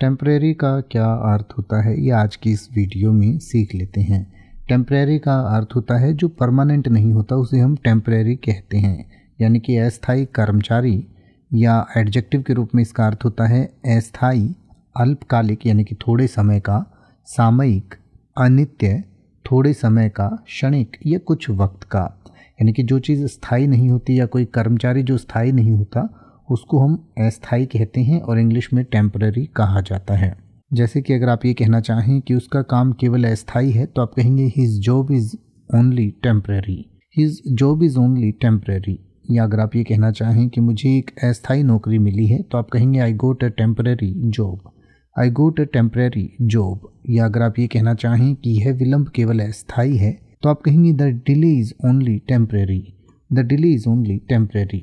temporary का क्या अर्थ होता है ये आज की इस वीडियो में सीख लेते हैं टेम्प्रेरी का अर्थ होता है जो परमानेंट नहीं होता उसे हम टेम्प्रेरी कहते हैं यानी कि अस्थाई कर्मचारी या एडजेक्टिव के रूप में इसका अर्थ होता है अस्थाई अल्पकालिक यानी कि थोड़े समय का सामयिक अनित्य थोड़े समय का क्षणिक या कुछ वक्त का यानी कि जो चीज़ स्थायी नहीं होती या कोई कर्मचारी जो स्थायी नहीं होता उसको हम अस्थाई कहते हैं और इंग्लिश में टेम्पररी कहा जाता है जैसे कि अगर आप ये कहना चाहें कि उसका काम केवल अस्थाई है तो आप कहेंगे his job is only temporary his job is only temporary या अगर आप ये कहना चाहें कि मुझे एक अस्थाई नौकरी मिली है तो आप कहेंगे I got a temporary job I got a temporary job या अगर आप ये कहना चाहें कि यह विलम्ब केवल अस्थाई है तो आप कहेंगे the delay is only temporary the delay is only temporary